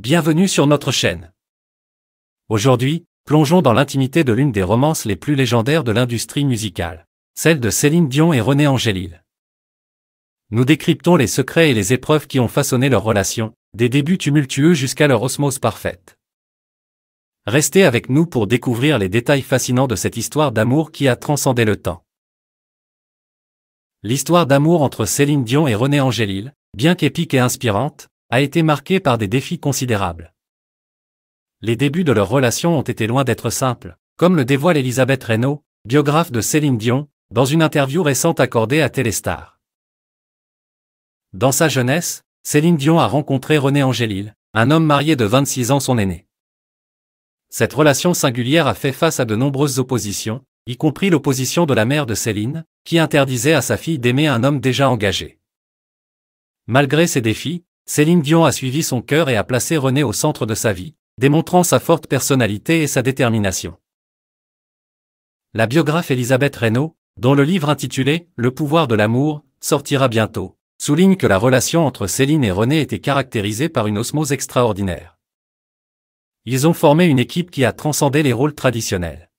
Bienvenue sur notre chaîne. Aujourd'hui, plongeons dans l'intimité de l'une des romances les plus légendaires de l'industrie musicale, celle de Céline Dion et René Angélil. Nous décryptons les secrets et les épreuves qui ont façonné leur relation, des débuts tumultueux jusqu'à leur osmose parfaite. Restez avec nous pour découvrir les détails fascinants de cette histoire d'amour qui a transcendé le temps. L'histoire d'amour entre Céline Dion et René Angélil, bien qu'épique et inspirante, a été marquée par des défis considérables. Les débuts de leur relation ont été loin d'être simples, comme le dévoile Elisabeth Reynaud, biographe de Céline Dion, dans une interview récente accordée à Téléstar. Dans sa jeunesse, Céline Dion a rencontré René Angélil, un homme marié de 26 ans son aîné. Cette relation singulière a fait face à de nombreuses oppositions, y compris l'opposition de la mère de Céline, qui interdisait à sa fille d'aimer un homme déjà engagé. Malgré ces défis, Céline Dion a suivi son cœur et a placé René au centre de sa vie, démontrant sa forte personnalité et sa détermination. La biographe Elisabeth Reynaud, dont le livre intitulé Le pouvoir de l'amour sortira bientôt, souligne que la relation entre Céline et René était caractérisée par une osmose extraordinaire. Ils ont formé une équipe qui a transcendé les rôles traditionnels.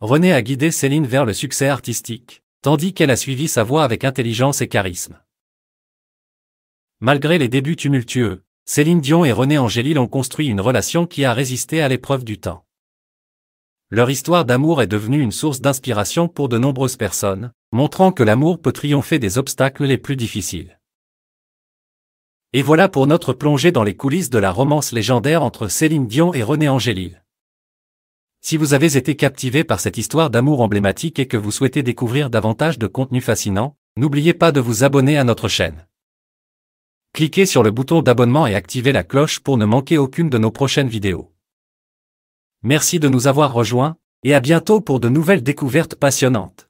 René a guidé Céline vers le succès artistique, tandis qu'elle a suivi sa voie avec intelligence et charisme. Malgré les débuts tumultueux, Céline Dion et René Angélil ont construit une relation qui a résisté à l'épreuve du temps. Leur histoire d'amour est devenue une source d'inspiration pour de nombreuses personnes, montrant que l'amour peut triompher des obstacles les plus difficiles. Et voilà pour notre plongée dans les coulisses de la romance légendaire entre Céline Dion et René Angélil. Si vous avez été captivé par cette histoire d'amour emblématique et que vous souhaitez découvrir davantage de contenu fascinant, n'oubliez pas de vous abonner à notre chaîne. Cliquez sur le bouton d'abonnement et activez la cloche pour ne manquer aucune de nos prochaines vidéos. Merci de nous avoir rejoints, et à bientôt pour de nouvelles découvertes passionnantes.